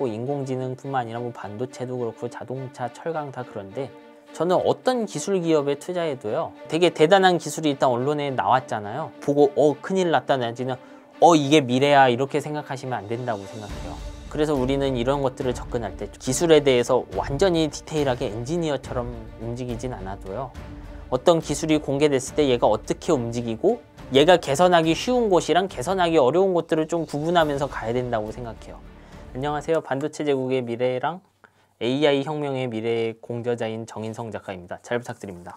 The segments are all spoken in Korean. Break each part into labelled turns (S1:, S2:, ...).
S1: 있고 뭐 인공지능뿐만 아니라 뭐 반도체도 그렇고 자동차, 철강 다 그런데 저는 어떤 기술 기업에 투자해도요 되게 대단한 기술이 일단 언론에 나왔잖아요 보고 어 큰일 났다 내지는 어 이게 미래야 이렇게 생각하시면 안 된다고 생각해요 그래서 우리는 이런 것들을 접근할 때 기술에 대해서 완전히 디테일하게 엔지니어처럼 움직이진 않아도요 어떤 기술이 공개됐을 때 얘가 어떻게 움직이고 얘가 개선하기 쉬운 곳이랑 개선하기 어려운 곳들을 좀 구분하면서 가야 된다고 생각해요 안녕하세요. 반도체 제국의 미래랑 AI 혁명의 미래의 공저자인 정인성 작가입니다. 잘 부탁드립니다.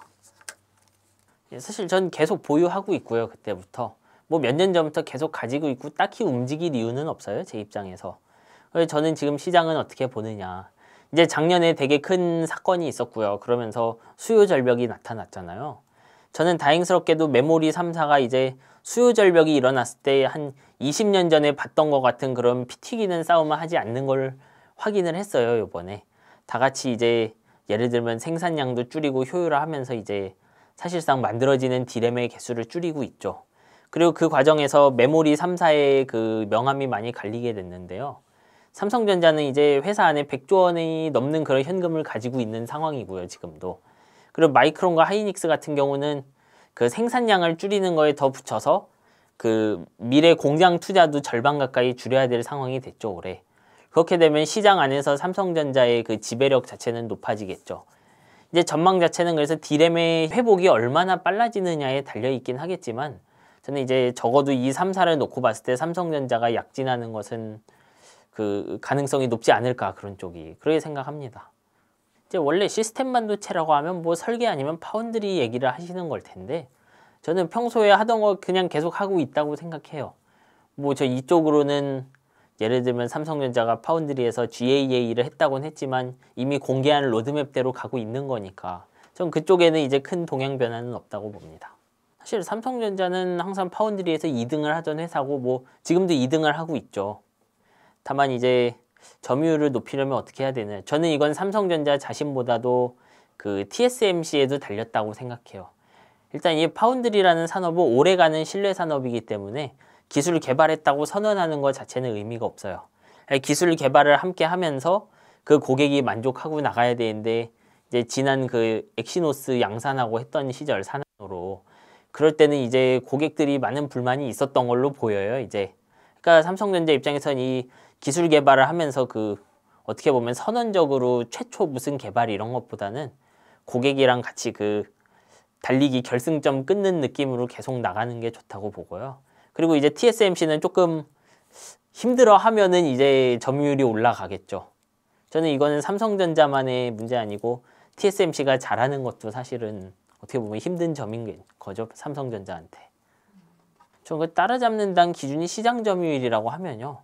S1: 예, 사실 전 계속 보유하고 있고요. 그때부터. 뭐 몇 년 전부터 계속 가지고 있고 딱히 움직일 이유는 없어요. 제 입장에서. 그래서 저는 지금 시장은 어떻게 보느냐. 이제 작년에 되게 큰 사건이 있었고요. 그러면서 수요 절벽이 나타났잖아요. 저는 다행스럽게도 메모리 3사가 이제 수요 절벽이 일어났을 때 한 20년 전에 봤던 것 같은 그런 피 튀기는 싸움을 하지 않는 걸 확인을 했어요 요번에 다 같이 이제 예를 들면 생산량도 줄이고 효율화하면서 이제 사실상 만들어지는 디램의 개수를 줄이고 있죠 그리고 그 과정에서 메모리 3사의 그명암이 많이 갈리게 됐는데요 삼성전자는 이제 회사 안에 100조 원이 넘는 그런 현금을 가지고 있는 상황이고요 지금도 그리고 마이크론과 하이닉스 같은 경우는 그 생산량을 줄이는 거에 더 붙여서 그 미래 공장 투자도 절반 가까이 줄여야 될 상황이 됐죠 올해. 그렇게 되면 시장 안에서 삼성전자의 그 지배력 자체는 높아지겠죠. 이제 전망 자체는 그래서 디램의 회복이 얼마나 빨라지느냐에 달려 있긴 하겠지만 저는 이제 적어도 이 3, 사를 놓고 봤을 때 삼성전자가 약진하는 것은 그 가능성이 높지 않을까 그런 쪽이 그렇게 생각합니다. 이제 원래 시스템 반도체라고 하면 뭐 설계 아니면 파운드리 얘기를 하시는 걸 텐데 저는 평소에 하던 거 그냥 계속 하고 있다고 생각해요. 뭐 저 이쪽으로는 예를 들면 삼성전자가 파운드리에서 GAA를 했다곤 했지만 이미 공개한 로드맵대로 가고 있는 거니까 전 그쪽에는 이제 큰 동향 변화는 없다고 봅니다. 사실 삼성전자는 항상 파운드리에서 2등을 하던 회사고 뭐 지금도 2등을 하고 있죠. 다만 이제 점유율을 높이려면 어떻게 해야 되나 저는 이건 삼성전자 자신보다도 그 TSMC에도 달렸다고 생각해요. 일단 이 파운드리라는 산업은 오래가는 신뢰 산업이기 때문에 기술을 개발했다고 선언하는 것 자체는 의미가 없어요. 기술 개발을 함께 하면서 그 고객이 만족하고 나가야 되는데 이제 지난 그 엑시노스 양산하고 했던 시절 산으로 업 그럴 때는 이제 고객들이 많은 불만이 있었던 걸로 보여요. 이제 그러니까 삼성전자 입장에선 이 기술 개발을 하면서 그 어떻게 보면 선언적으로 최초 무슨 개발 이런 것보다는 고객이랑 같이 그 달리기 결승점 끊는 느낌으로 계속 나가는 게 좋다고 보고요. 그리고 이제 TSMC는 조금 힘들어 하면은 이제 점유율이 올라가겠죠. 저는 이거는 삼성전자만의 문제 아니고 TSMC가 잘하는 것도 사실은 어떻게 보면 힘든 점인 거죠. 삼성전자한테. 저는 그 따라잡는다는 기준이 시장 점유율이라고 하면요.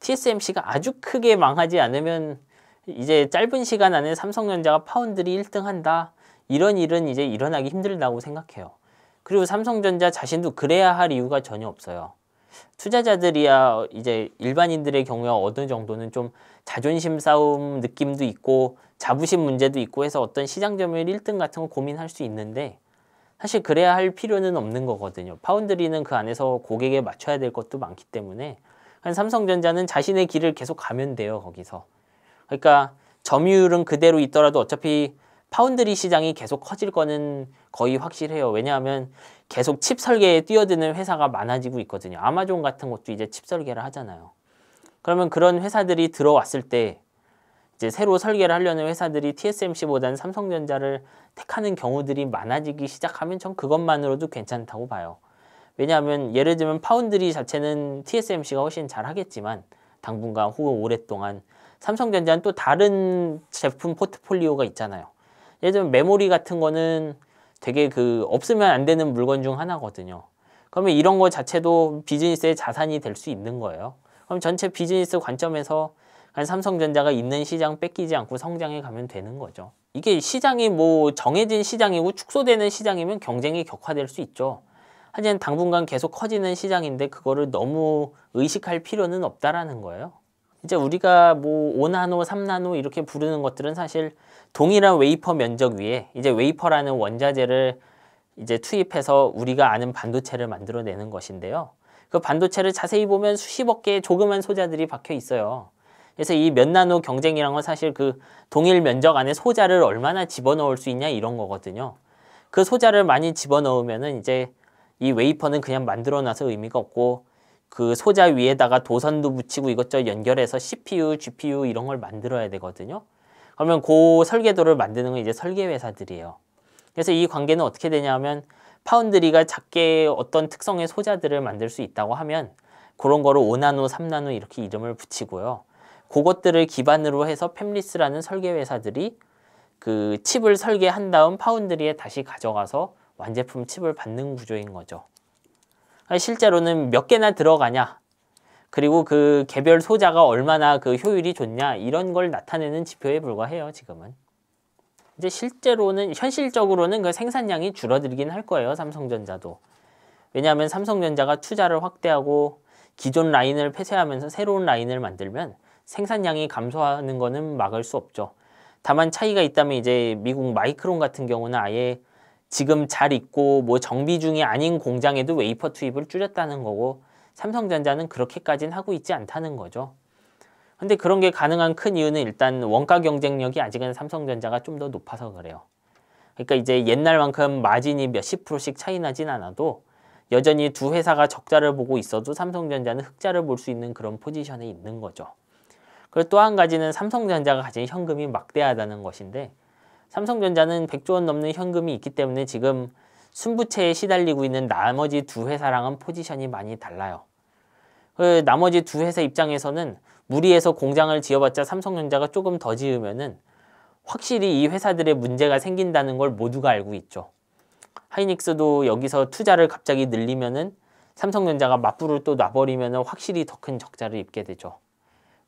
S1: TSMC가 아주 크게 망하지 않으면 이제 짧은 시간 안에 삼성전자가 파운드리 1등 한다. 이런 일은 이제 일어나기 힘들다고 생각해요. 그리고 삼성전자 자신도 그래야 할 이유가 전혀 없어요. 투자자들이야 이제 일반인들의 경우에 어느 정도는 좀 자존심 싸움 느낌도 있고 자부심 문제도 있고 해서 어떤 시장 점유율 1등 같은 거 고민할 수 있는데 사실 그래야 할 필요는 없는 거거든요. 파운드리는 그 안에서 고객에 맞춰야 될 것도 많기 때문에 한 삼성전자는 자신의 길을 계속 가면 돼요. 거기서. 그러니까 점유율은 그대로 있더라도 어차피 파운드리 시장이 계속 커질 거는 거의 확실해요. 왜냐하면 계속 칩 설계에 뛰어드는 회사가 많아지고 있거든요. 아마존 같은 것도 이제 칩 설계를 하잖아요. 그러면 그런 회사들이 들어왔을 때 이제 새로 설계를 하려는 회사들이 TSMC보다는 삼성전자를 택하는 경우들이 많아지기 시작하면 전 그것만으로도 괜찮다고 봐요. 왜냐하면 예를 들면 파운드리 자체는 TSMC가 훨씬 잘하겠지만 당분간 혹은 오랫동안 삼성전자는 또 다른 제품 포트폴리오가 있잖아요. 예를 들면 메모리 같은 거는 되게 그 없으면 안 되는 물건 중 하나거든요. 그러면 이런 거 자체도 비즈니스의 자산이 될 수 있는 거예요. 그럼 전체 비즈니스 관점에서 삼성전자가 있는 시장 뺏기지 않고 성장해 가면 되는 거죠. 이게 시장이 뭐 정해진 시장이고 축소되는 시장이면 경쟁이 격화될 수 있죠. 하지만 당분간 계속 커지는 시장인데 그거를 너무 의식할 필요는 없다라는 거예요. 이제 우리가 뭐 5나노, 3나노 이렇게 부르는 것들은 사실 동일한 웨이퍼 면적 위에 이제 웨이퍼라는 원자재를 이제 투입해서 우리가 아는 반도체를 만들어내는 것인데요. 그 반도체를 자세히 보면 수십억 개의 조그만 소자들이 박혀 있어요. 그래서 이 몇 나노 경쟁이란 건 사실 그 동일 면적 안에 소자를 얼마나 집어넣을 수 있냐 이런 거거든요. 그 소자를 많이 집어넣으면은 이제 이 웨이퍼는 그냥 만들어놔서 의미가 없고 그 소자 위에다가 도선도 붙이고 이것저것 연결해서 CPU, GPU 이런 걸 만들어야 되거든요. 그러면 그 설계도를 만드는 건 이제 설계 회사들이에요. 그래서 이 관계는 어떻게 되냐면 파운드리가 작게 어떤 특성의 소자들을 만들 수 있다고 하면 그런 거를 5나노, 3나노 이렇게 이름을 붙이고요. 그것들을 기반으로 해서 팹리스라는 설계 회사들이 그 칩을 설계한 다음 파운드리에 다시 가져가서 완제품 칩을 받는 구조인 거죠. 실제로는 몇 개나 들어가냐 그리고 그 개별 소자가 얼마나 그 효율이 좋냐 이런 걸 나타내는 지표에 불과해요 지금은 이제 실제로는 현실적으로는 그 생산량이 줄어들긴 할 거예요 삼성전자도 왜냐하면 삼성전자가 투자를 확대하고 기존 라인을 폐쇄하면서 새로운 라인을 만들면 생산량이 감소하는 거는 막을 수 없죠 다만 차이가 있다면 이제 미국 마이크론 같은 경우는 아예 지금 잘 있고 뭐 정비 중이 아닌 공장에도 웨이퍼 투입을 줄였다는 거고 삼성전자는 그렇게까지는 하고 있지 않다는 거죠. 근데 그런 게 가능한 큰 이유는 일단 원가 경쟁력이 아직은 삼성전자가 좀 더 높아서 그래요. 그러니까 이제 옛날만큼 마진이 몇 십 프로씩 차이 나진 않아도 여전히 두 회사가 적자를 보고 있어도 삼성전자는 흑자를 볼 수 있는 그런 포지션에 있는 거죠. 그리고 또 한 가지는 삼성전자가 가진 현금이 막대하다는 것인데 삼성전자는 100조 원 넘는 현금이 있기 때문에 지금 순부채에 시달리고 있는 나머지 두 회사랑은 포지션이 많이 달라요. 그 나머지 두 회사 입장에서는 무리해서 공장을 지어봤자 삼성전자가 조금 더 지으면은 확실히 이 회사들의 문제가 생긴다는 걸 모두가 알고 있죠. 하이닉스도 여기서 투자를 갑자기 늘리면은 삼성전자가 맞불을 또 놔버리면은 확실히 더 큰 적자를 입게 되죠.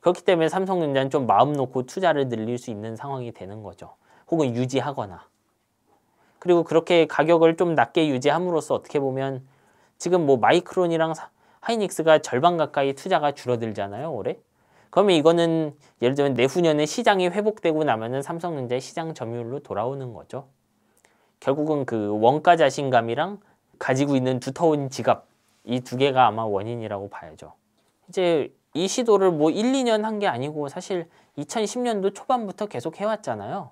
S1: 그렇기 때문에 삼성전자는 좀 마음 놓고 투자를 늘릴 수 있는 상황이 되는 거죠. 혹은 유지하거나 그리고 그렇게 가격을 좀 낮게 유지함으로써 어떻게 보면 지금 뭐 마이크론이랑 하이닉스가 절반 가까이 투자가 줄어들잖아요 올해 그러면 이거는 예를 들면 내후년에 시장이 회복되고 나면은 삼성전자의 시장 점유율로 돌아오는 거죠 결국은 그 원가 자신감이랑 가지고 있는 두터운 지갑 이 두 개가 아마 원인이라고 봐야죠 이제 이 시도를 뭐 1, 2년 한 게 아니고 사실 2010년도 초반부터 계속 해왔잖아요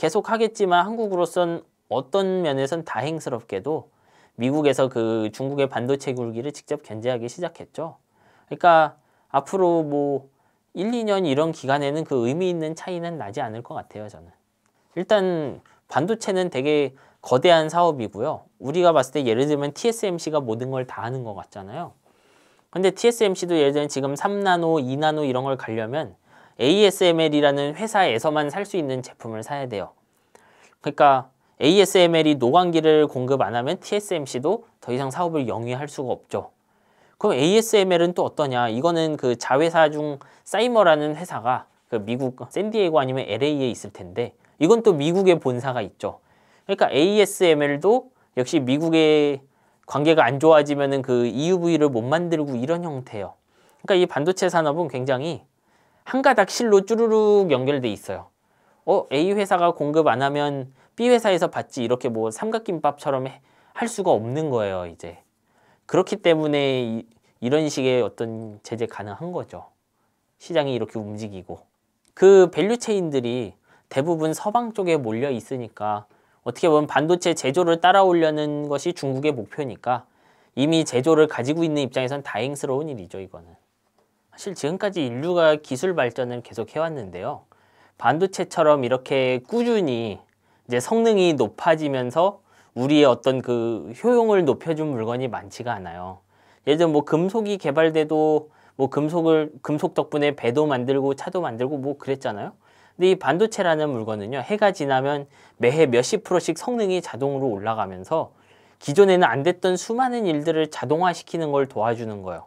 S1: 계속 하겠지만 한국으로선 어떤 면에선 다행스럽게도 미국에서 그 중국의 반도체 굴기를 직접 견제하기 시작했죠. 그러니까 앞으로 뭐 1, 2년 이런 기간에는 그 의미 있는 차이는 나지 않을 것 같아요, 저는. 일단 반도체는 되게 거대한 사업이고요. 우리가 봤을 때 예를 들면 TSMC가 모든 걸 다 하는 것 같잖아요. 근데 TSMC도 예를 들면 지금 3나노, 2나노 이런 걸 가려면 ASML이라는 회사에서만 살 수 있는 제품을 사야 돼요. 그러니까 ASML이 노광기를 공급 안 하면 TSMC도 더 이상 사업을 영위할 수가 없죠. 그럼 ASML은 또 어떠냐? 이거는 그 자회사 중 사이머라는 회사가 그 미국 샌디에이고 아니면 LA에 있을 텐데 이건 또 미국의 본사가 있죠. 그러니까 ASML도 역시 미국의 관계가 안좋아지면그 EUV를 못 만들고 이런 형태예요. 그러니까 이 반도체 산업은 굉장히 한 가닥 실로 쭈루룩 연결돼 있어요. 어, A 회사가 공급 안 하면 B 회사에서 받지 이렇게 뭐 삼각김밥처럼 할 수가 없는 거예요, 이제. 그렇기 때문에 이, 이런 식의 어떤 제재 가능한 거죠. 시장이 이렇게 움직이고. 그 밸류 체인들이 대부분 서방 쪽에 몰려 있으니까 어떻게 보면 반도체 제조를 따라오려는 것이 중국의 목표니까 이미 제조를 가지고 있는 입장에선 다행스러운 일이죠, 이거는. 사실 지금까지 인류가 기술 발전을 계속 해왔는데요. 반도체처럼 이렇게 꾸준히 이제 성능이 높아지면서 우리의 어떤 그 효용을 높여준 물건이 많지가 않아요. 예전 를들뭐 금속이 개발돼도 뭐 금속을 금속 덕분에 배도 만들고 차도 만들고 뭐 그랬잖아요. 근데 이 반도체라는 물건은요 해가 지나면 매해 몇십 프로씩 성능이 자동으로 올라가면서 기존에는 안 됐던 수많은 일들을 자동화시키는 걸 도와주는 거예요.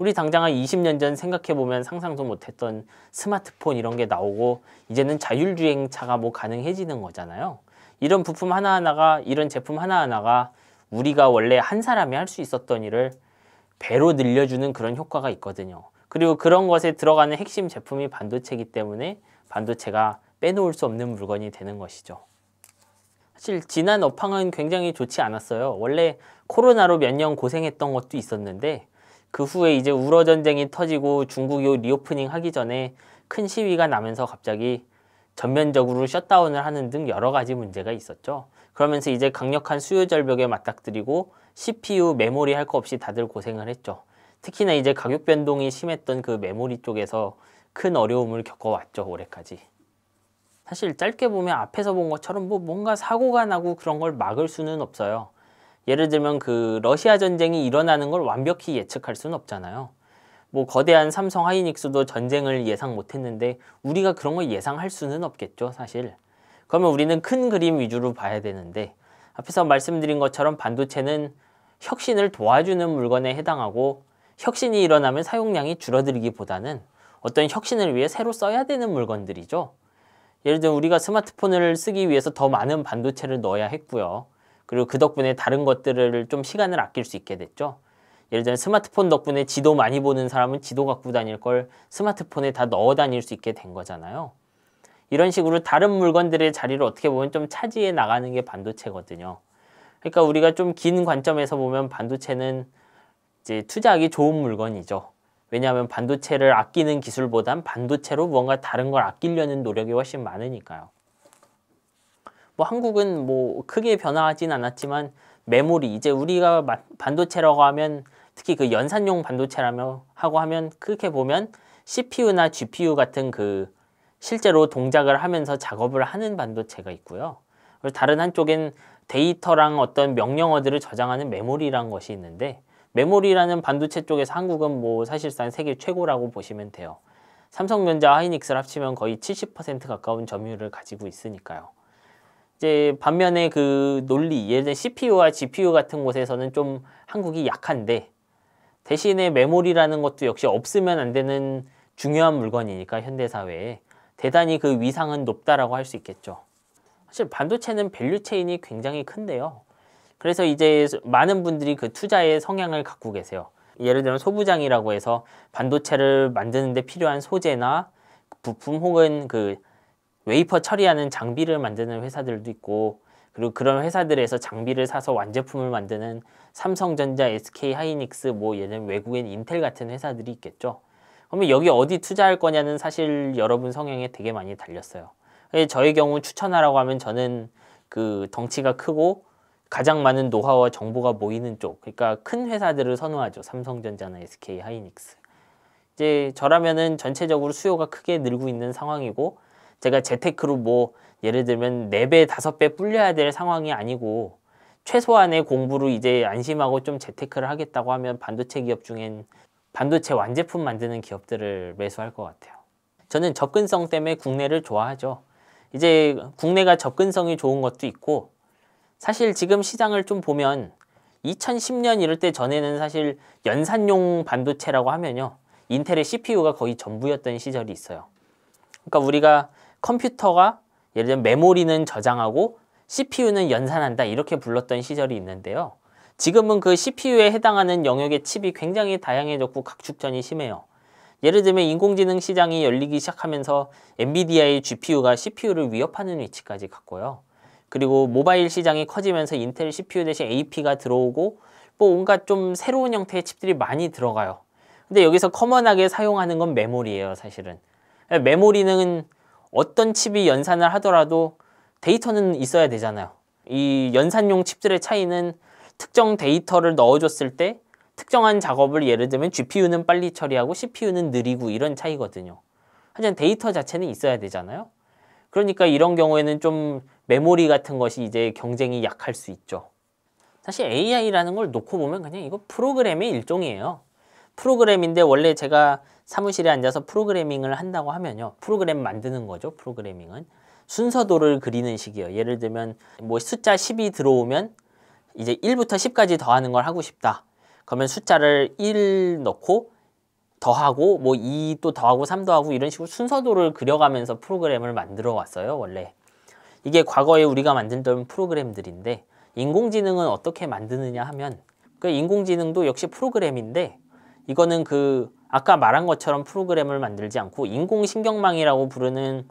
S1: 우리 당장 한 20년 전 생각해보면 상상도 못했던 스마트폰 이런 게 나오고 이제는 자율주행차가 뭐 가능해지는 거잖아요. 이런 부품 하나하나가 이런 제품 하나하나가 우리가 원래 한 사람이 할 수 있었던 일을 배로 늘려주는 그런 효과가 있거든요. 그리고 그런 것에 들어가는 핵심 제품이 반도체이기 때문에 반도체가 빼놓을 수 없는 물건이 되는 것이죠. 사실 지난 업황은 굉장히 좋지 않았어요. 원래 코로나로 몇 년 고생했던 것도 있었는데 그 후에 이제 우러 전쟁이 터지고 중국이 리오프닝 하기 전에 큰 시위가 나면서 갑자기 전면적으로 셧다운을 하는 등 여러 가지 문제가 있었죠. 그러면서 이제 강력한 수요 절벽에 맞닥뜨리고 CPU, 메모리 할 거 없이 다들 고생을 했죠. 특히나 이제 가격 변동이 심했던 그 메모리 쪽에서 큰 어려움을 겪어왔죠, 올해까지. 사실 짧게 보면 앞에서 본 것처럼 뭐 뭔가 사고가 나고 그런 걸 막을 수는 없어요. 예를 들면 그 러시아 전쟁이 일어나는 걸 완벽히 예측할 수는 없잖아요. 뭐 거대한 삼성 하이닉스도 전쟁을 예상 못했는데 우리가 그런 걸 예상할 수는 없겠죠 사실. 그러면 우리는 큰 그림 위주로 봐야 되는데 앞에서 말씀드린 것처럼 반도체는 혁신을 도와주는 물건에 해당하고 혁신이 일어나면 사용량이 줄어들기보다는 어떤 혁신을 위해 새로 써야 되는 물건들이죠. 예를 들면 우리가 스마트폰을 쓰기 위해서 더 많은 반도체를 넣어야 했고요. 그리고 그 덕분에 다른 것들을 좀 시간을 아낄 수 있게 됐죠. 예를 들면 스마트폰 덕분에 지도 많이 보는 사람은 지도 갖고 다닐 걸 스마트폰에 다 넣어 다닐 수 있게 된 거잖아요. 이런 식으로 다른 물건들의 자리를 어떻게 보면 좀 차지해 나가는 게 반도체거든요. 그러니까 우리가 좀 긴 관점에서 보면 반도체는 이제 투자하기 좋은 물건이죠. 왜냐하면 반도체를 아끼는 기술보단 반도체로 뭔가 다른 걸 아끼려는 노력이 훨씬 많으니까요. 뭐 한국은 뭐 크게 변화하진 않았지만 메모리 이제 우리가 반도체라고 하면 특히 그 연산용 반도체라며 하고 하면 그렇게 보면 CPU나 GPU 같은 그 실제로 동작을 하면서 작업을 하는 반도체가 있고요. 그리고 다른 한쪽엔 데이터랑 어떤 명령어들을 저장하는 메모리란 것이 있는데 메모리라는 반도체 쪽에서 한국은 뭐 사실상 세계 최고라고 보시면 돼요. 삼성전자 하이닉스를 합치면 거의 70% 가까운 점유율을 가지고 있으니까요. 이제 반면에 그 논리, 예를 들면 CPU와 GPU 같은 곳에서는 좀 한국이 약한데 대신에 메모리라는 것도 역시 없으면 안 되는 중요한 물건이니까 현대 사회에 대단히 그 위상은 높다라고 할 수 있겠죠. 사실 반도체는 밸류 체인이 굉장히 큰데요. 그래서 이제 많은 분들이 그 투자의 성향을 갖고 계세요. 예를 들면 소부장이라고 해서 반도체를 만드는데 필요한 소재나 부품 혹은 그 웨이퍼 처리하는 장비를 만드는 회사들도 있고 그리고 그런 회사들에서 장비를 사서 완제품을 만드는 삼성전자, SK 하이닉스 뭐 얘는 외국인 인텔 같은 회사들이 있겠죠. 그러면 여기 어디 투자할 거냐는 사실 여러분 성향에 되게 많이 달렸어요. 저의 경우 추천하라고 하면 저는 그 덩치가 크고 가장 많은 노하우와 정보가 모이는 쪽, 그러니까 큰 회사들을 선호하죠. 삼성전자나 SK 하이닉스. 이제 저라면은 전체적으로 수요가 크게 늘고 있는 상황이고 제가 재테크로 뭐 예를 들면 4배5배 불려야 될 상황이 아니고 최소한의 공부로 이제 안심하고 좀 재테크를 하겠다고 하면 반도체 기업 중엔 반도체 완제품 만드는 기업들을 매수할 것 같아요. 저는 접근성 때문에 국내를 좋아하죠. 이제 국내가 접근성이 좋은 것도 있고 사실 지금 시장을 좀 보면 2010년 이럴 때 전에는 사실 연산용 반도체라고 하면요. 인텔의 CPU가 거의 전부였던 시절이 있어요. 그러니까 우리가 컴퓨터가 예를 들면 메모리는 저장하고 CPU는 연산한다 이렇게 불렀던 시절이 있는데요. 지금은 그 CPU에 해당하는 영역의 칩이 굉장히 다양해졌고 각축전이 심해요. 예를 들면 인공지능 시장이 열리기 시작하면서 엔비디아의 GPU가 CPU를 위협하는 위치까지 갔고요. 그리고 모바일 시장이 커지면서 인텔 CPU 대신 AP가 들어오고 뭐 온갖 좀 새로운 형태의 칩들이 많이 들어가요. 근데 여기서 커먼하게 사용하는 건 메모리예요, 사실은. 메모리는 어떤 칩이 연산을 하더라도 데이터는 있어야 되잖아요. 이 연산용 칩들의 차이는 특정 데이터를 넣어줬을 때 특정한 작업을 예를 들면 GPU는 빨리 처리하고 CPU는 느리고 이런 차이거든요. 하지만 데이터 자체는 있어야 되잖아요. 그러니까 이런 경우에는 좀 메모리 같은 것이 이제 경쟁이 약할 수 있죠. 사실 AI라는 걸 놓고 보면 그냥 이거 프로그램의 일종이에요. 프로그램인데 원래 제가 사무실에 앉아서 프로그래밍을 한다고 하면요. 프로그램 만드는 거죠. 프로그래밍은. 순서도를 그리는 식이에요. 예를 들면 뭐 숫자 10이 들어오면 이제 1부터 10까지 더하는 걸 하고 싶다. 그러면 숫자를 1 넣고 더하고 뭐 2 또 더하고 3 더하고 이런 식으로 순서도를 그려가면서 프로그램을 만들어 왔어요. 원래. 이게 과거에 우리가 만들던 프로그램들인데 인공지능은 어떻게 만드느냐 하면 그 인공지능도 역시 프로그램인데 이거는 그 아까 말한 것처럼 프로그램을 만들지 않고 인공신경망이라고 부르는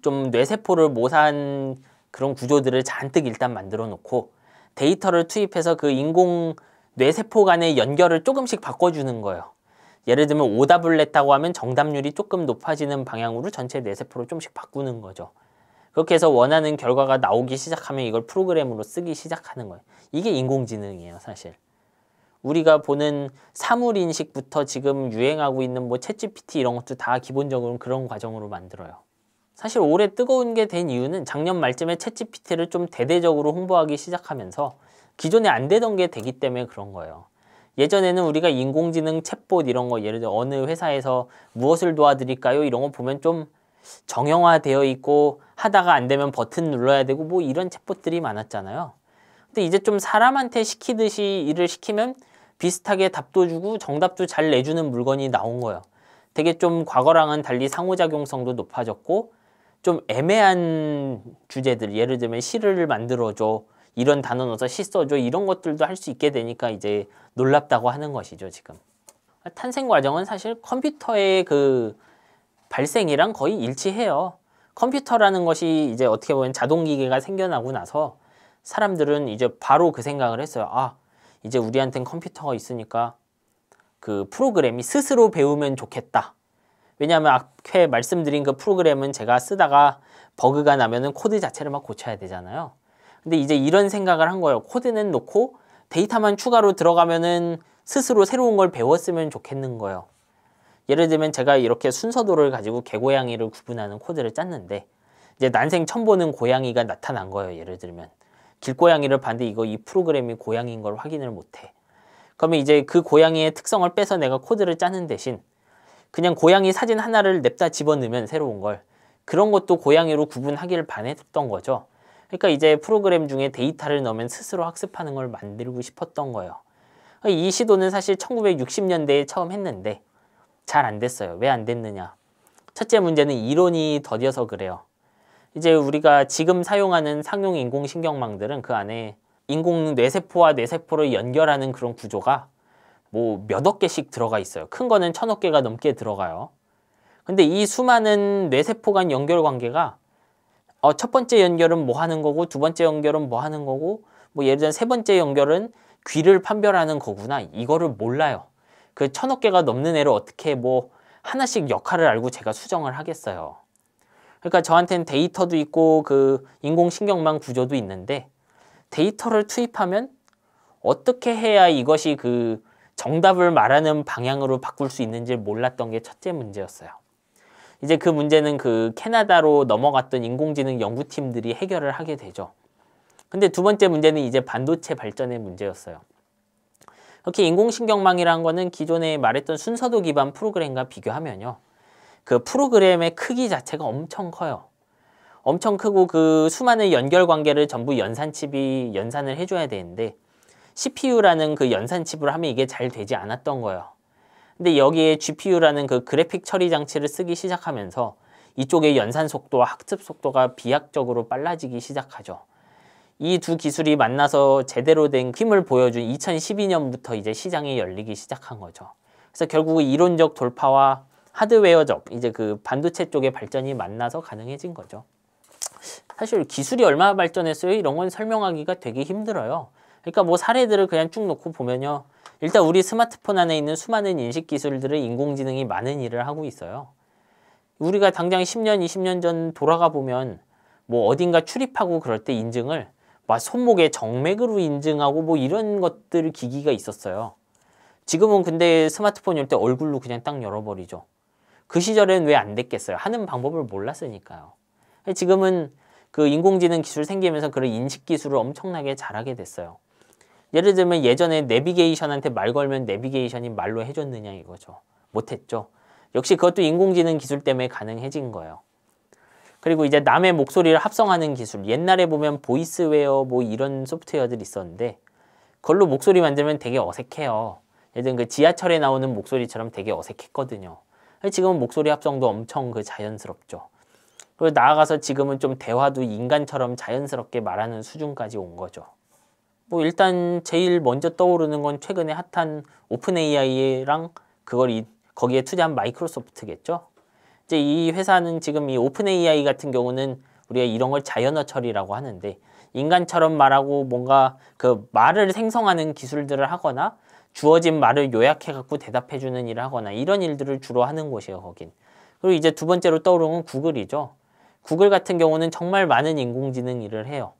S1: 좀 뇌세포를 모한 그런 구조들을 잔뜩 일단 만들어 놓고 데이터를 투입해서 그 인공 뇌세포 간의 연결을 조금씩 바꿔주는 거예요. 예를 들면 오답을 냈다고 하면 정답률이 조금 높아지는 방향으로 전체 뇌세포를 조금씩 바꾸는 거죠. 그렇게 해서 원하는 결과가 나오기 시작하면 이걸 프로그램으로 쓰기 시작하는 거예요. 이게 인공지능이에요, 사실. 우리가 보는 사물 인식부터 지금 유행하고 있는 뭐 챗GPT 이런 것도 다 기본적으로 그런 과정으로 만들어요. 사실 올해 뜨거운 게 된 이유는 작년 말쯤에 채 g 피티를좀 대대적으로 홍보하기 시작하면서 기존에 안 되던 게 되기 때문에 그런 거예요. 예전에는 우리가 인공지능 챗봇 이런 거 예를 들어 어느 회사에서 무엇을 도와드릴까요? 이런 거 보면 좀 정형화되어 있고 하다가 안 되면 버튼 눌러야 되고 뭐 이런 챗봇들이 많았잖아요. 근데 이제 좀 사람한테 시키듯이 일을 시키면 비슷하게 답도 주고 정답도 잘 내주는 물건이 나온 거예요. 되게 좀 과거랑은 달리 상호작용성도 높아졌고 좀 애매한 주제들 예를 들면 시를 만들어줘 이런 단어 넣어서 시 써줘 이런 것들도 할 수 있게 되니까 이제 놀랍다고 하는 것이죠 지금 탄생 과정은 사실 컴퓨터의 그 발생이랑 거의 일치해요 컴퓨터라는 것이 이제 어떻게 보면 자동기계가 생겨나고 나서 사람들은 이제 바로 그 생각을 했어요 아 이제 우리한테는 컴퓨터가 있으니까 그 프로그램이 스스로 배우면 좋겠다. 왜냐하면 앞에 말씀드린 그 프로그램은 제가 쓰다가 버그가 나면은 코드 자체를 막 고쳐야 되잖아요. 근데 이제 이런 생각을 한 거예요. 코드는 놓고 데이터만 추가로 들어가면은 스스로 새로운 걸 배웠으면 좋겠는 거예요. 예를 들면 제가 이렇게 순서도를 가지고 개고양이를 구분하는 코드를 짰는데 이제 난생 처음 보는 고양이가 나타난 거예요. 예를 들면 길고양이를 봤는데 이거 이 프로그램이 고양이인 걸 확인을 못해. 그러면 이제 그 고양이의 특성을 빼서 내가 코드를 짜는 대신 그냥 고양이 사진 하나를 냅다 집어넣으면 새로운 걸 그런 것도 고양이로 구분하기를 반했던 거죠. 그러니까 이제 프로그램 중에 데이터를 넣으면 스스로 학습하는 걸 만들고 싶었던 거예요. 이 시도는 사실 1960년대에 처음 했는데 잘 안 됐어요. 왜 안 됐느냐. 첫째 문제는 이론이 더뎌서 그래요. 이제 우리가 지금 사용하는 상용 인공신경망들은 그 안에 인공 뇌세포와 뇌세포를 연결하는 그런 구조가 뭐 몇억 개씩 들어가 있어요. 큰 거는 천억 개가 넘게 들어가요. 근데 이 수많은 뇌세포 간 연결 관계가 어, 첫 번째 연결은 뭐 하는 거고 두 번째 연결은 뭐 하는 거고 뭐 예를 들면 세 번째 연결은 귀를 판별하는 거구나 이거를 몰라요. 그 천억 개가 넘는 애를 어떻게 뭐 하나씩 역할을 알고 제가 수정을 하겠어요. 그러니까 저한테는 데이터도 있고 그 인공신경망 구조도 있는데 데이터를 투입하면 어떻게 해야 이것이 그 정답을 말하는 방향으로 바꿀 수 있는지 몰랐던 게 첫째 문제였어요. 이제 그 문제는 그 캐나다로 넘어갔던 인공지능 연구팀들이 해결을 하게 되죠. 근데 두 번째 문제는 이제 반도체 발전의 문제였어요. 이렇게 인공신경망이라는 거는 기존에 말했던 순서도 기반 프로그램과 비교하면요. 그 프로그램의 크기 자체가 엄청 커요. 엄청 크고 그 수많은 연결 관계를 전부 연산칩이 연산을 해줘야 되는데 CPU라는 그 연산칩으로 하면 이게 잘 되지 않았던 거예요. 근데 여기에 GPU라는 그 그래픽 처리 장치를 쓰기 시작하면서 이쪽의 연산 속도와 학습 속도가 비약적으로 빨라지기 시작하죠. 이 두 기술이 만나서 제대로 된 힘을 보여준 2012년부터 이제 시장이 열리기 시작한 거죠. 그래서 결국 이론적 돌파와 하드웨어적 이제 그 반도체 쪽의 발전이 만나서 가능해진 거죠. 사실 기술이 얼마나 발전했어요 이런 건 설명하기가 되게 힘들어요. 그러니까 뭐 사례들을 그냥 쭉 놓고 보면요. 일단 우리 스마트폰 안에 있는 수많은 인식 기술들을 인공지능이 많은 일을 하고 있어요. 우리가 당장 10년, 20년 전 돌아가 보면 뭐 어딘가 출입하고 그럴 때 인증을 막 손목에 정맥으로 인증하고 뭐 이런 것들 기기가 있었어요. 지금은 근데 스마트폰 열 때 얼굴로 그냥 딱 열어버리죠. 그 시절엔 왜 안 됐겠어요? 하는 방법을 몰랐으니까요. 지금은 그 인공지능 기술 생기면서 그런 인식 기술을 엄청나게 잘하게 됐어요. 예를 들면 예전에 내비게이션한테 말 걸면 내비게이션이 말로 해줬느냐 이거죠. 못했죠. 역시 그것도 인공지능 기술 때문에 가능해진 거예요. 그리고 이제 남의 목소리를 합성하는 기술. 옛날에 보면 보이스웨어 뭐 이런 소프트웨어들 있었는데 그걸로 목소리 만들면 되게 어색해요. 예전 를그 지하철에 나오는 목소리처럼 되게 어색했거든요. 지금은 목소리 합성도 엄청 그 자연스럽죠. 그리고 나아가서 지금은 좀 대화도 인간처럼 자연스럽게 말하는 수준까지 온 거죠. 뭐 일단 제일 먼저 떠오르는 건 최근에 핫한 오픈 AI랑 그걸 이, 거기에 투자한 마이크로소프트겠죠. 이제 이 회사는 지금 이 오픈 AI 같은 경우는 우리가 이런 걸 자연어 처리라고 하는데 인간처럼 말하고 뭔가 그 말을 생성하는 기술들을 하거나 주어진 말을 요약해 갖고 대답해 주는 일을 하거나 이런 일들을 주로 하는 곳이에요 거긴 그리고 이제 두 번째로 떠오르는 건 구글이죠 구글 같은 경우는 정말 많은 인공지능 일을 해요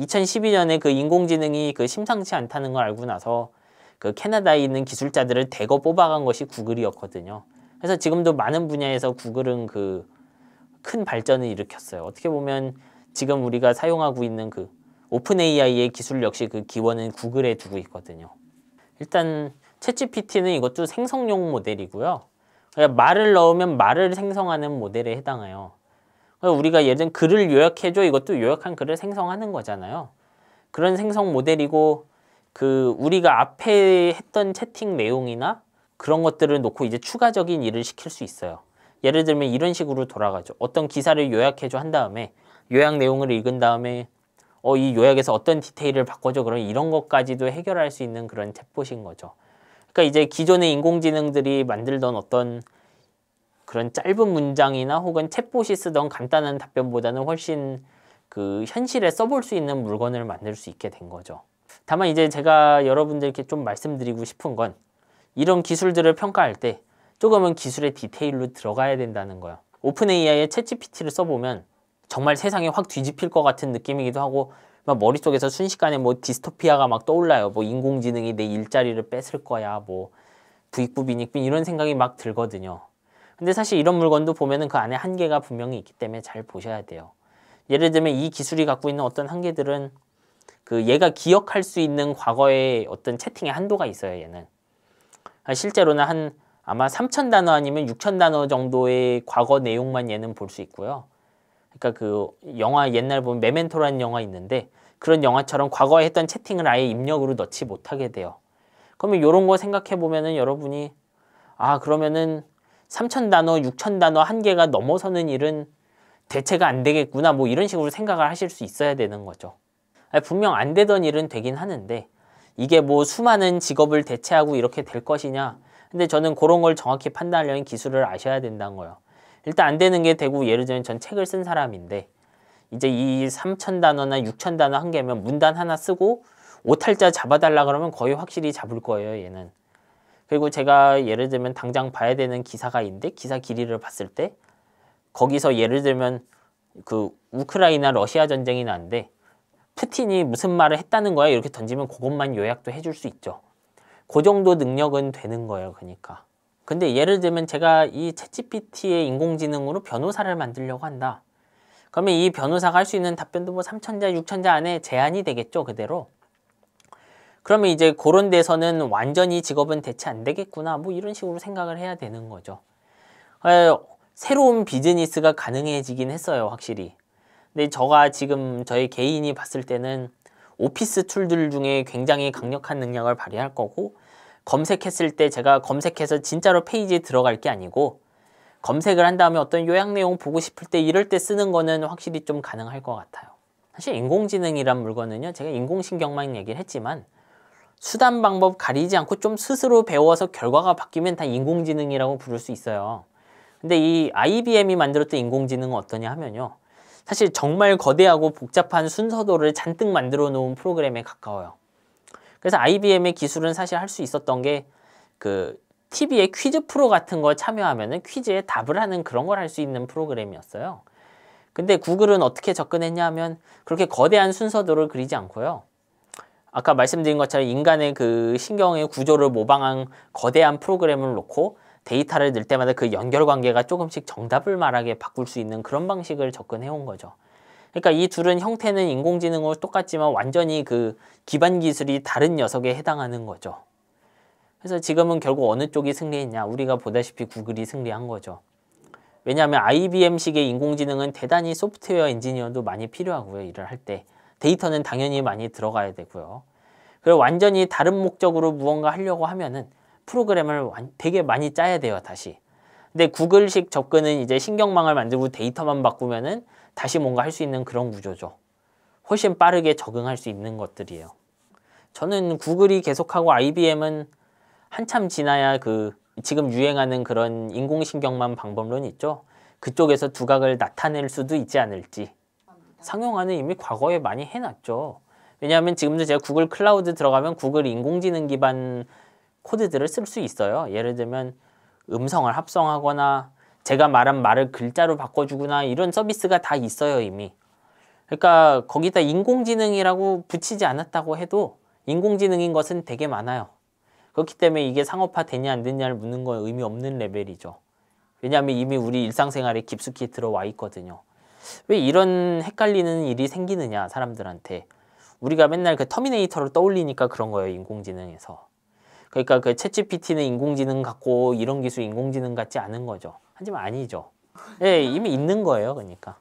S1: 2012년에 그 인공지능이 그 심상치 않다는 걸 알고 나서 그 캐나다에 있는 기술자들을 대거 뽑아간 것이 구글이었거든요 그래서 지금도 많은 분야에서 구글은 그 큰 발전을 일으켰어요 어떻게 보면 지금 우리가 사용하고 있는 그 오픈 AI의 기술 역시 그 기원은 구글에 두고 있거든요 일단 채 g p t 는 이것도 생성용 모델이고요. 그러니까 말을 넣으면 말을 생성하는 모델에 해당해요. 그러니까 우리가 예전 글을 요약해줘 이것도 요약한 글을 생성하는 거잖아요. 그런 생성 모델이고 그 우리가 앞에 했던 채팅 내용이나 그런 것들을 놓고 이제 추가적인 일을 시킬 수 있어요. 예를 들면 이런 식으로 돌아가죠. 어떤 기사를 요약해줘 한 다음에 요약 내용을 읽은 다음에 어, 이 요약에서 어떤 디테일을 바꿔줘 그런 이런 것까지도 해결할 수 있는 그런 챗봇인 거죠. 그러니까 이제 기존의 인공지능들이 만들던 어떤 그런 짧은 문장이나 혹은 챗봇이 쓰던 간단한 답변보다는 훨씬 그 현실에 써볼 수 있는 물건을 만들 수 있게 된 거죠. 다만 이제 제가 여러분들께 좀 말씀드리고 싶은 건 이런 기술들을 평가할 때 조금은 기술의 디테일로 들어가야 된다는 거예요. 오픈 AI의 챗GPT를 써보면 정말 세상이 확 뒤집힐 것 같은 느낌이기도 하고 막 머릿속에서 순식간에 뭐 디스토피아가 막 떠올라요. 뭐 인공지능이 내 일자리를 뺏을 거야. 뭐 부익부 빈익빈 이런 생각이 막 들거든요. 근데 사실 이런 물건도 보면은 그 안에 한계가 분명히 있기 때문에 잘 보셔야 돼요. 예를 들면 이 기술이 갖고 있는 어떤 한계들은 그 얘가 기억할 수 있는 과거의 어떤 채팅의 한도가 있어요, 얘는. 아, 실제로는 한 아마 3,000단어 아니면 6,000단어 정도의 과거 내용만 얘는 볼 수 있고요. 그러니까 그 영화 옛날 보면 메멘토라는 영화 있는데 그런 영화처럼 과거에 했던 채팅을 아예 입력으로 넣지 못하게 돼요. 그러면 이런 거 생각해 보면은 여러분이 아 그러면은 3천 단어, 6천 단어 한 개가 넘어서는 일은 대체가 안 되겠구나 뭐 이런 식으로 생각을 하실 수 있어야 되는 거죠. 분명 안 되던 일은 되긴 하는데 이게 뭐 수많은 직업을 대체하고 이렇게 될 것이냐 근데 저는 그런 걸 정확히 판단하려는 기술을 아셔야 된다는 거예요. 일단 안 되는 게 대구 예를 들면 전 책을 쓴 사람인데 이제 이 3천 단어나 6천 단어 한 개면 문단 하나 쓰고 오탈자 잡아달라 그러면 거의 확실히 잡을 거예요 얘는 그리고 제가 예를 들면 당장 봐야 되는 기사가 있는데 기사 길이를 봤을 때 거기서 예를 들면 그 우크라이나 러시아 전쟁이 나는데 푸틴이 무슨 말을 했다는 거야 이렇게 던지면 그것만 요약도 해줄 수 있죠 그 정도 능력은 되는 거예요 그러니까 근데 예를 들면 제가 이채 g p t 의 인공지능으로 변호사를 만들려고 한다. 그러면 이 변호사가 할 수 있는 답변도 뭐 3천자, 6천자 안에 제한이 되겠죠, 그대로. 그러면 이제 그런 데서는 완전히 직업은 대체 안 되겠구나, 뭐 이런 식으로 생각을 해야 되는 거죠. 새로운 비즈니스가 가능해지긴 했어요, 확실히. 근데 저가 지금 저의 개인이 봤을 때는 오피스 툴들 중에 굉장히 강력한 능력을 발휘할 거고 검색했을 때 제가 검색해서 진짜로 페이지에 들어갈 게 아니고 검색을 한 다음에 어떤 요약 내용 보고 싶을 때 이럴 때 쓰는 거는 확실히 좀 가능할 것 같아요. 사실 인공지능이란 물건은요. 제가 인공신경만 얘기를 했지만 수단 방법 가리지 않고 좀 스스로 배워서 결과가 바뀌면 다 인공지능이라고 부를 수 있어요. 근데 이 IBM이 만들었던 인공지능은 어떠냐 하면요. 사실 정말 거대하고 복잡한 순서도를 잔뜩 만들어 놓은 프로그램에 가까워요. 그래서 IBM의 기술은 사실 할 수 있었던 게 그 TV의 퀴즈 프로 같은 걸참여하면 퀴즈에 답을 하는 그런 걸 할 수 있는 프로그램이었어요. 근데 구글은 어떻게 접근했냐면 그렇게 거대한 순서도를 그리지 않고요. 아까 말씀드린 것처럼 인간의 그 신경의 구조를 모방한 거대한 프로그램을 놓고 데이터를 넣을 때마다 그 연결 관계가 조금씩 정답을 말하게 바꿀 수 있는 그런 방식을 접근해 온 거죠. 그러니까 이 둘은 형태는 인공지능하고 똑같지만 완전히 그 기반 기술이 다른 녀석에 해당하는 거죠. 그래서 지금은 결국 어느 쪽이 승리했냐 우리가 보다시피 구글이 승리한 거죠. 왜냐하면 IBM식의 인공지능은 대단히 소프트웨어 엔지니어도 많이 필요하고요. 일을 할 때. 데이터는 당연히 많이 들어가야 되고요. 그리고 완전히 다른 목적으로 무언가 하려고 하면은 프로그램을 되게 많이 짜야 돼요. 다시. 근데 구글식 접근은 이제 신경망을 만들고 데이터만 바꾸면은 다시 뭔가 할 수 있는 그런 구조죠. 훨씬 빠르게 적응할 수 있는 것들이에요. 저는 구글이 계속하고 IBM은 한참 지나야 그 지금 유행하는 그런 인공신경만 방법론 있죠. 그쪽에서 두각을 나타낼 수도 있지 않을지. 상용화는 이미 과거에 많이 해놨죠. 왜냐하면 지금도 제가 구글 클라우드 들어가면 구글 인공지능 기반 코드들을 쓸 수 있어요. 예를 들면 음성을 합성하거나 제가 말한 말을 글자로 바꿔주거나 이런 서비스가 다 있어요 이미 그러니까 거기다 인공지능이라고 붙이지 않았다고 해도 인공지능인 것은 되게 많아요 그렇기 때문에 이게 상업화 되냐 안 되냐를 묻는 건 의미 없는 레벨이죠 왜냐하면 이미 우리 일상생활에 깊숙이 들어와 있거든요 왜 이런 헷갈리는 일이 생기느냐 사람들한테 우리가 맨날 그 터미네이터를 떠올리니까 그런 거예요 인공지능에서 그러니까 그 챗GPT는 인공지능 같고 이런 기술 인공지능 같지 않은 거죠 하지만 아니죠. 예, 이미 있는 거예요. 그러니까.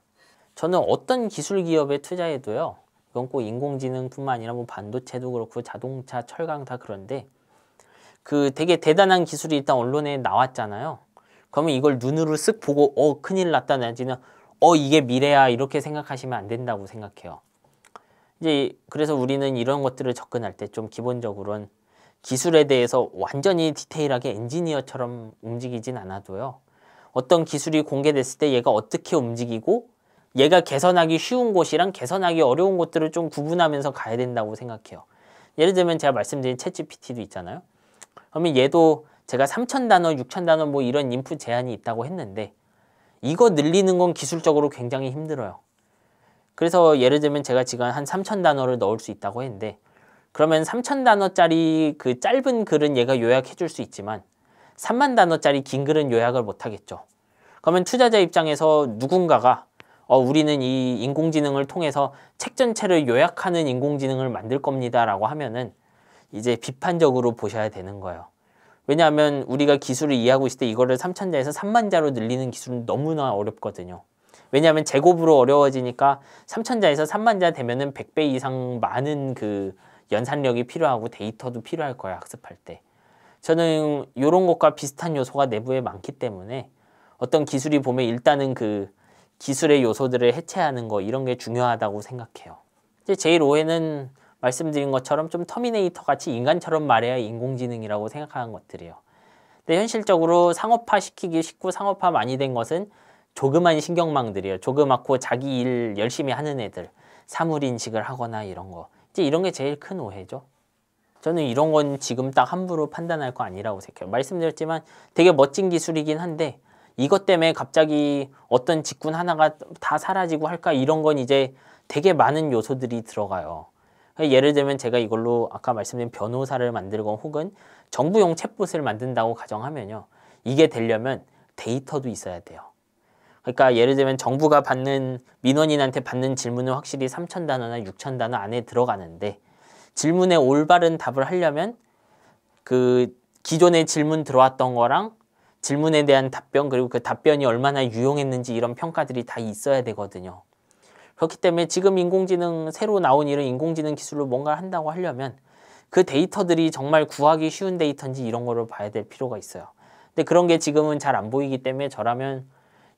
S1: 저는 어떤 기술 기업에 투자해도요. 이건 꼭 인공지능뿐만 아니라 뭐 반도체도 그렇고 자동차, 철강 다 그런데 그 되게 대단한 기술이 일단 언론에 나왔잖아요. 그러면 이걸 눈으로 쓱 보고 어 큰일 났다 내지는 어 이게 미래야 이렇게 생각하시면 안 된다고 생각해요. 이제 그래서 우리는 이런 것들을 접근할 때 좀 기본적으로는 기술에 대해서 완전히 디테일하게 엔지니어처럼 움직이진 않아도요. 어떤 기술이 공개됐을 때 얘가 어떻게 움직이고 얘가 개선하기 쉬운 곳이랑 개선하기 어려운 곳들을 좀 구분하면서 가야 된다고 생각해요. 예를 들면 제가 말씀드린 챗GPT도 있잖아요. 그러면 얘도 제가 3,000단어, 6,000단어 뭐 이런 인풋 제한이 있다고 했는데 이거 늘리는 건 기술적으로 굉장히 힘들어요. 그래서 예를 들면 제가 지금 한 3,000단어를 넣을 수 있다고 했는데 그러면 3,000단어짜리 그 짧은 글은 얘가 요약해 줄 수 있지만 3만 단어짜리 긴 글은 요약을 못하겠죠. 그러면 투자자 입장에서 누군가가 어, 우리는 이 인공지능을 통해서 책 전체를 요약하는 인공지능을 만들 겁니다 라고 하면은 이제 비판적으로 보셔야 되는 거예요. 왜냐하면 우리가 기술을 이해하고 있을 때 이거를 3천자에서 3만자로 늘리는 기술은 너무나 어렵거든요. 왜냐하면 제곱으로 어려워지니까 3천자에서 3만자 되면은 100배 이상 많은 그 연산력이 필요하고 데이터도 필요할 거예요 학습할 때. 저는 이런 것과 비슷한 요소가 내부에 많기 때문에 어떤 기술이 보면 일단은 그 기술의 요소들을 해체하는 거 이런 게 중요하다고 생각해요. 이제 제일 오해는 말씀드린 것처럼 좀 터미네이터 같이 인간처럼 말해야 인공지능이라고 생각하는 것들이에요. 근데 현실적으로 상업화 시키기 쉽고 상업화 많이 된 것은 조그만 신경망들이에요. 조그맣고 자기 일 열심히 하는 애들. 사물 인식을 하거나 이런 거. 이제 이런 게 제일 큰 오해죠. 저는 이런 건 지금 딱 함부로 판단할 거 아니라고 생각해요. 말씀드렸지만 되게 멋진 기술이긴 한데 이것 때문에 갑자기 어떤 직군 하나가 다 사라지고 할까 이런 건 이제 되게 많은 요소들이 들어가요. 예를 들면 제가 이걸로 아까 말씀드린 변호사를 만들건 혹은 정부용 챗봇을 만든다고 가정하면요. 이게 되려면 데이터도 있어야 돼요. 그러니까 예를 들면 정부가 받는 민원인한테 받는 질문은 확실히 3 0 0 0 단어나 6 0 단어 안에 들어가는데 질문에 올바른 답을 하려면 그 기존에 질문 들어왔던 거랑 질문에 대한 답변 그리고 그 답변이 얼마나 유용했는지 이런 평가들이 다 있어야 되거든요. 그렇기 때문에 지금 인공지능 새로 나온 이런 인공지능 기술로 뭔가 한다고 하려면 그 데이터들이 정말 구하기 쉬운 데이터인지 이런 거를 봐야 될 필요가 있어요. 근데 그런 게 지금은 잘 안 보이기 때문에 저라면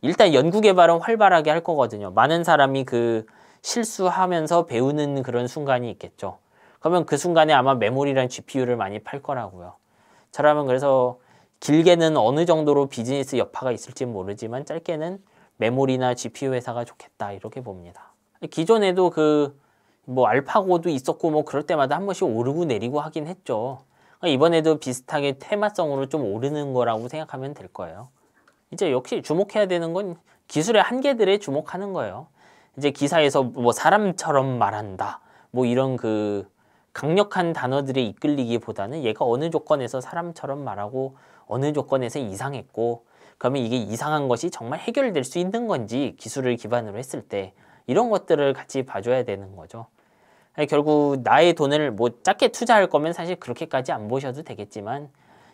S1: 일단 연구 개발은 활발하게 할 거거든요. 많은 사람이 그 실수하면서 배우는 그런 순간이 있겠죠. 그러면 그 순간에 아마 메모리랑 GPU를 많이 팔 거라고요. 저라면 그래서 길게는 어느 정도로 비즈니스 여파가 있을지 모르지만 짧게는 메모리나 GPU 회사가 좋겠다 이렇게 봅니다. 기존에도 그 뭐 알파고도 있었고 뭐 그럴 때마다 한 번씩 오르고 내리고 하긴 했죠. 그러니까 이번에도 비슷하게 테마성으로 좀 오르는 거라고 생각하면 될 거예요. 이제 역시 주목해야 되는 건 기술의 한계들에 주목하는 거예요. 이제 기사에서 뭐 사람처럼 말한다. 뭐 이런 그 강력한 단어들에 이끌리기보다는 얘가 어느 조건에서 사람처럼 말하고 어느 조건에서 이상했고 그러면 이게 이상한 것이 정말 해결될 수 있는 건지 기술을 기반으로 했을 때 이런 것들을 같이 봐줘야 되는 거죠. 결국 나의 돈을 뭐 작게 투자할 거면 사실 그렇게까지 안 보셔도 되겠지만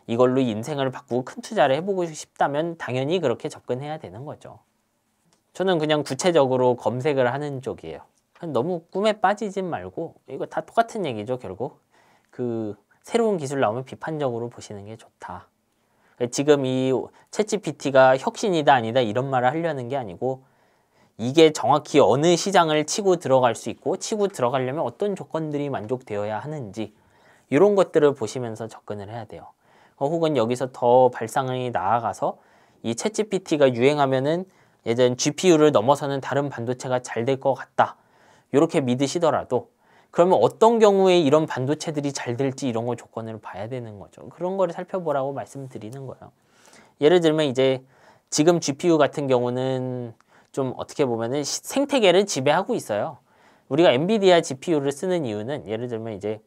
S1: 이걸로 인생을 바꾸고 큰 투자를 해보고 싶다면 당연히 그렇게 접근해야 되는 거죠. 저는 그냥 구체적으로 검색을 하는 쪽이에요. 너무 꿈에 빠지지 말고 이거 다 똑같은 얘기죠 결국 그 새로운 기술 나오면 비판적으로 보시는 게 좋다. 지금 이채 g p t 가 혁신이다 아니다 이런 말을 하려는 게 아니고 이게 정확히 어느 시장을 치고 들어갈 수 있고 치고 들어가려면 어떤 조건들이 만족되어야 하는지 이런 것들을 보시면서 접근을 해야 돼요. 어, 혹은 여기서 더 발상이 나아가서 이채 g p t 가 유행하면은 예전 GPU를 넘어서는 다른 반도체가 잘 될 것 같다. 이렇게 믿으시더라도 그러면 어떤 경우에 이런 반도체들이 잘 될지 이런 걸 조건으로 봐야 되는 거죠. 그런 거를 살펴보라고 말씀드리는 거예요. 예를 들면 이제 지금 GPU 같은 경우는 좀 어떻게 보면은 생태계를 지배하고 있어요. 우리가 엔비디아 GPU를 쓰는 이유는 예를 들면 이제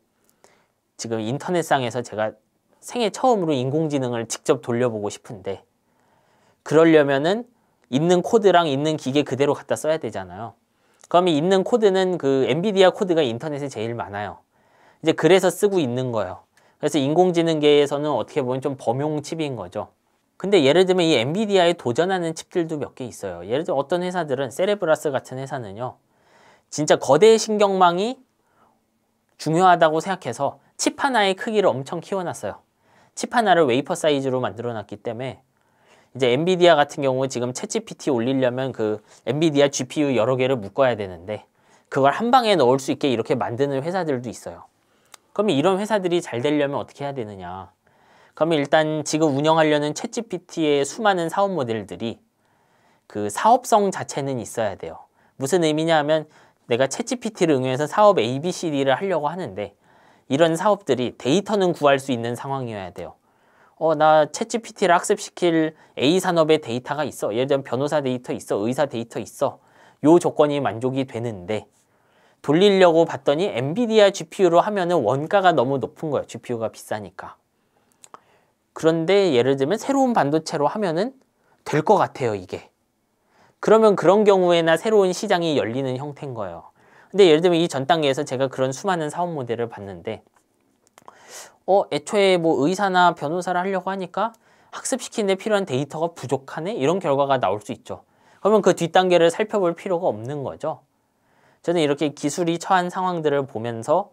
S1: 지금 인터넷상에서 제가 생애 처음으로 인공지능을 직접 돌려보고 싶은데 그러려면은 있는 코드랑 있는 기계 그대로 갖다 써야 되잖아요. 그럼 있는 코드는 그 엔비디아 코드가 인터넷에 제일 많아요. 이제 그래서 쓰고 있는 거예요. 그래서 인공지능계에서는 어떻게 보면 좀 범용 칩인 거죠. 근데 예를 들면 이 엔비디아에 도전하는 칩들도 몇 개 있어요. 예를 들어 어떤 회사들은 세레브라스 같은 회사는요. 진짜 거대 신경망이 중요하다고 생각해서 칩 하나의 크기를 엄청 키워놨어요. 칩 하나를 웨이퍼 사이즈로 만들어놨기 때문에 이제 엔비디아 같은 경우 지금 채 g p t 올리려면 그 엔비디아 GPU 여러 개를 묶어야 되는데 그걸 한 방에 넣을 수 있게 이렇게 만드는 회사들도 있어요. 그럼 이런 회사들이 잘 되려면 어떻게 해야 되느냐? 그러면 일단 지금 운영하려는 채 g p t 의 수많은 사업 모델들이 그 사업성 자체는 있어야 돼요. 무슨 의미냐 하면 내가 채 g p t 를 응용해서 사업 ABCD를 하려고 하는데 이런 사업들이 데이터는 구할 수 있는 상황이어야 돼요. 어, 나채 g p t 를 학습시킬 A 산업의 데이터가 있어. 예를 들면 변호사 데이터 있어, 의사 데이터 있어. 요 조건이 만족이 되는데 돌리려고 봤더니 엔비디아 GPU로 하면은 원가가 너무 높은 거예요. GPU가 비싸니까. 그런데 예를 들면 새로운 반도체로 하면은 될 것 같아요, 이게. 그러면 그런 경우에나 새로운 시장이 열리는 형태인 거예요. 근데 예를 들면 이 전 단계에서 제가 그런 수많은 사업 모델을 봤는데 어 애초에 뭐 의사나 변호사를 하려고 하니까 학습시키는데 필요한 데이터가 부족하네 이런 결과가 나올 수 있죠. 그러면 그 뒷단계를 살펴볼 필요가 없는 거죠. 저는 이렇게 기술이 처한 상황들을 보면서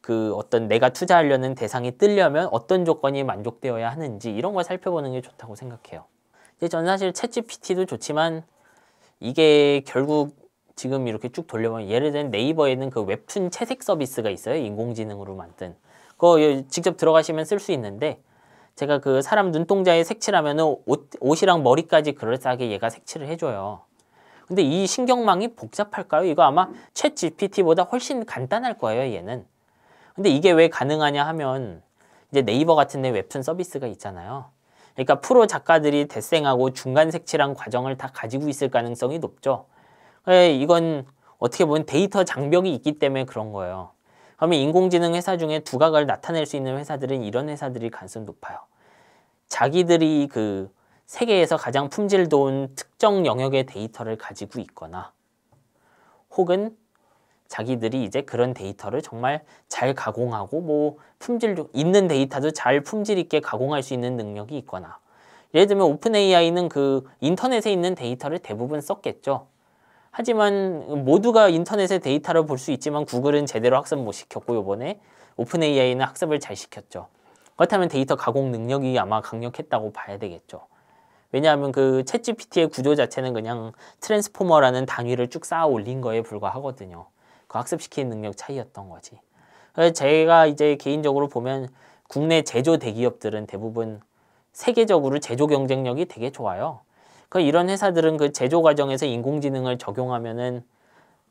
S1: 그 어떤 내가 투자하려는 대상이 뜨려면 어떤 조건이 만족되어야 하는지 이런 걸 살펴보는 게 좋다고 생각해요. 근데 저는 사실 채 g p t 도 좋지만 이게 결국 지금 이렇게 쭉 돌려보면 예를 들면 네이버에는 그 웹툰 채색 서비스가 있어요. 인공지능으로 만든. 그거 직접 들어가시면 쓸 수 있는데 제가 그 사람 눈동자에 색칠하면 옷, 이랑 머리까지 그럴싸하게 얘가 색칠을 해줘요. 근데 이 신경망이 복잡할까요? 이거 아마 챗 GPT보다 훨씬 간단할 거예요, 얘는. 근데 이게 왜 가능하냐 하면 이제 네이버 같은 데 웹툰 서비스가 있잖아요. 그러니까 프로 작가들이 대생하고 중간 색칠한 과정을 다 가지고 있을 가능성이 높죠. 이건 어떻게 보면 데이터 장벽이 있기 때문에 그런 거예요. 그러면 인공지능 회사 중에 두각을 나타낼 수 있는 회사들은 이런 회사들이 가능성 높아요. 자기들이 그 세계에서 가장 품질 좋은 특정 영역의 데이터를 가지고 있거나 혹은 자기들이 이제 그런 데이터를 정말 잘 가공하고 뭐 품질 있는 데이터도 잘 품질 있게 가공할 수 있는 능력이 있거나 예를 들면 오픈 AI는 그 인터넷에 있는 데이터를 대부분 썼겠죠. 하지만 모두가 인터넷의 데이터를 볼 수 있지만 구글은 제대로 학습 못 시켰고 요번에 오픈 AI는 학습을 잘 시켰죠. 그렇다면 데이터 가공 능력이 아마 강력했다고 봐야 되겠죠. 왜냐하면 그 챗GPT의 구조 자체는 그냥 트랜스포머라는 단위를 쭉 쌓아 올린 거에 불과하거든요. 그 학습시키는 능력 차이였던 거지. 그래서 제가 이제 개인적으로 보면 국내 제조 대기업들은 대부분 세계적으로 제조 경쟁력이 되게 좋아요. 그 이런 회사들은 그 제조 과정에서 인공지능을 적용하면은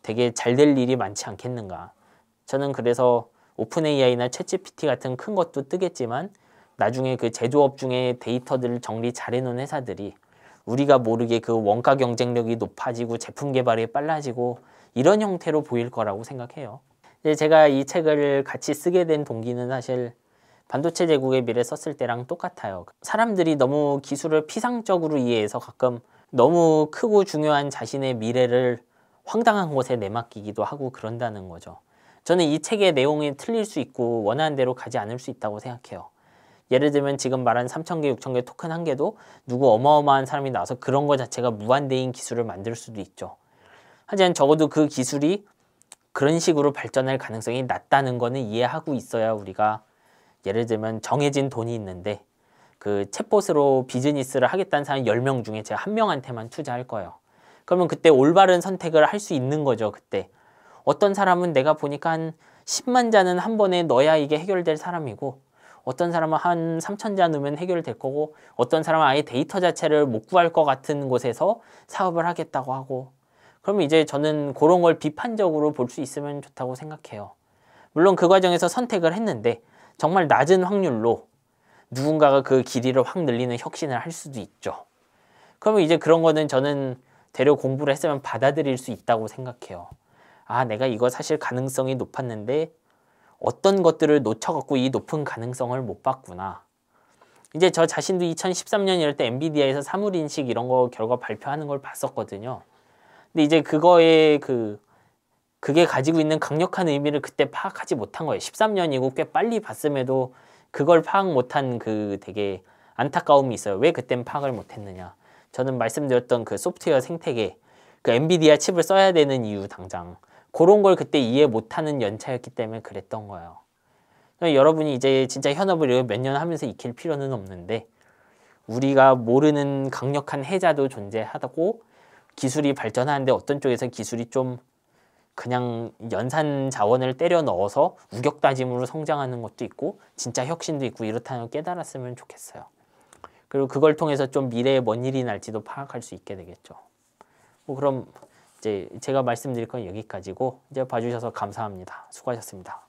S1: 되게 잘 될 일이 많지 않겠는가. 저는 그래서 오픈 AI나 챗GPT 같은 큰 것도 뜨겠지만 나중에 그 제조업 중에 데이터들을 정리 잘 해놓은 회사들이 우리가 모르게 그 원가 경쟁력이 높아지고 제품 개발이 빨라지고 이런 형태로 보일 거라고 생각해요. 제가 이 책을 같이 쓰게 된 동기는 사실 반도체 제국의 미래 썼을 때랑 똑같아요. 사람들이 너무 기술을 피상적으로 이해해서 가끔 너무 크고 중요한 자신의 미래를 황당한 곳에 내맡기기도 하고 그런다는 거죠. 저는 이 책의 내용이 틀릴 수 있고 원하는 대로 가지 않을 수 있다고 생각해요. 예를 들면 지금 말한 3,000개, 6,000개 토큰 한 개도 누구 어마어마한 사람이 나와서 그런 거 자체가 무한대인 기술을 만들 수도 있죠. 하지만 적어도 그 기술이 그런 식으로 발전할 가능성이 낮다는 거는 이해하고 있어야 우리가 예를 들면 정해진 돈이 있는데 그 챗봇으로 비즈니스를 하겠다는 사람 10명 중에 제가 한 명한테만 투자할 거예요. 그러면 그때 올바른 선택을 할 수 있는 거죠, 그때. 어떤 사람은 내가 보니까 한 10만 자는 한 번에 넣어야 이게 해결될 사람이고 어떤 사람은 한 3천 자 넣으면 해결될 거고 어떤 사람은 아예 데이터 자체를 못 구할 것 같은 곳에서 사업을 하겠다고 하고 그러면 이제 저는 그런 걸 비판적으로 볼 수 있으면 좋다고 생각해요. 물론 그 과정에서 선택을 했는데 정말 낮은 확률로 누군가가 그 길이를 확 늘리는 혁신을 할 수도 있죠. 그러면 이제 그런 거는 저는 대려 공부를 했으면 받아들일 수 있다고 생각해요. 아, 내가 이거 사실 가능성이 높았는데 어떤 것들을 놓쳐갖고 이 높은 가능성을 못 봤구나. 이제 저 자신도 2013년 이럴 때 엔비디아에서 사물인식 이런 거 결과 발표하는 걸 봤었거든요. 근데 이제 그거에그 그게 가지고 있는 강력한 의미를 그때 파악하지 못한 거예요. 13년이고 꽤 빨리 봤음에도 그걸 파악 못한 그 되게 안타까움이 있어요. 왜 그땐 파악을 못했느냐. 저는 말씀드렸던 그 소프트웨어 생태계, 그 엔비디아 칩을 써야 되는 이유 당장 그런 걸 그때 이해 못하는 연차였기 때문에 그랬던 거예요. 여러분이 이제 진짜 현업을 몇 년 하면서 익힐 필요는 없는데 우리가 모르는 강력한 해자도 존재하다고 기술이 발전하는데 어떤 쪽에서 기술이 좀 그냥 연산 자원을 때려 넣어서 우격다짐으로 성장하는 것도 있고 진짜 혁신도 있고 이렇다는 깨달았으면 좋겠어요. 그리고 그걸 통해서 좀 미래에 뭔 일이 날지도 파악할 수 있게 되겠죠. 뭐 그럼 이제 제가 말씀드릴 건 여기까지고 이제 봐주셔서 감사합니다. 수고하셨습니다.